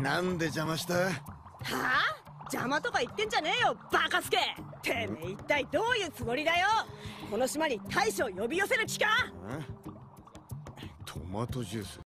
なんで邪魔したはあ邪魔とか言ってんじゃねえよバカスケてめえ一体どういうつもりだよこの島に大将呼び寄せる気かトマトジュース